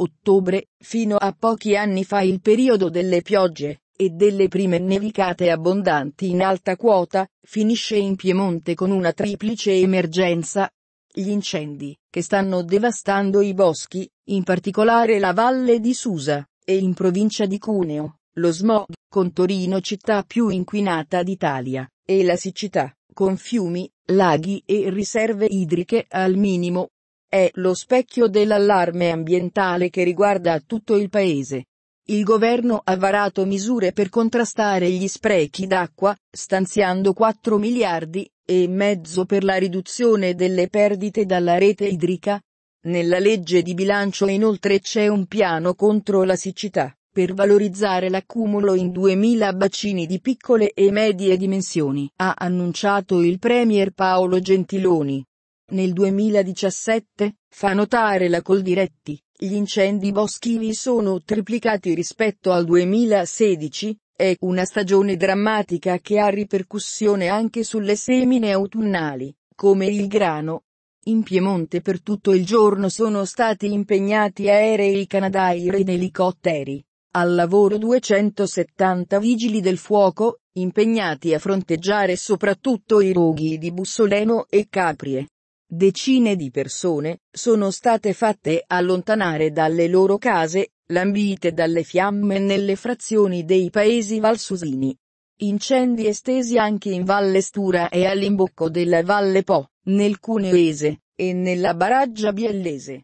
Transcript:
ottobre, fino a pochi anni fa il periodo delle piogge, e delle prime nevicate abbondanti in alta quota, finisce in Piemonte con una triplice emergenza. Gli incendi, che stanno devastando i boschi, in particolare la valle di Susa, e in provincia di Cuneo, lo smog, con Torino città più inquinata d'Italia, e la siccità, con fiumi, laghi e riserve idriche al minimo, è lo specchio dell'allarme ambientale che riguarda tutto il paese. Il governo ha varato misure per contrastare gli sprechi d'acqua, stanziando 4 miliardi e mezzo per la riduzione delle perdite dalla rete idrica. Nella legge di bilancio inoltre c'è un piano contro la siccità, per valorizzare l'accumulo in 2000 bacini di piccole e medie dimensioni, ha annunciato il Premier Paolo Gentiloni. Nel 2017, fa notare la Coldiretti, gli incendi boschivi sono triplicati rispetto al 2016, è una stagione drammatica che ha ripercussione anche sulle semine autunnali, come il grano. In Piemonte per tutto il giorno sono stati impegnati aerei canadair ed elicotteri. Al lavoro 270 vigili del fuoco, impegnati a fronteggiare soprattutto i roghi di Bussoleno e Caprie. Decine di persone sono state fatte allontanare dalle loro case, lambite dalle fiamme nelle frazioni dei paesi valsusini. Incendi estesi anche in Valle Stura e all'imbocco della Valle Po, nel Cuneese, e nella Baraggia Biellese.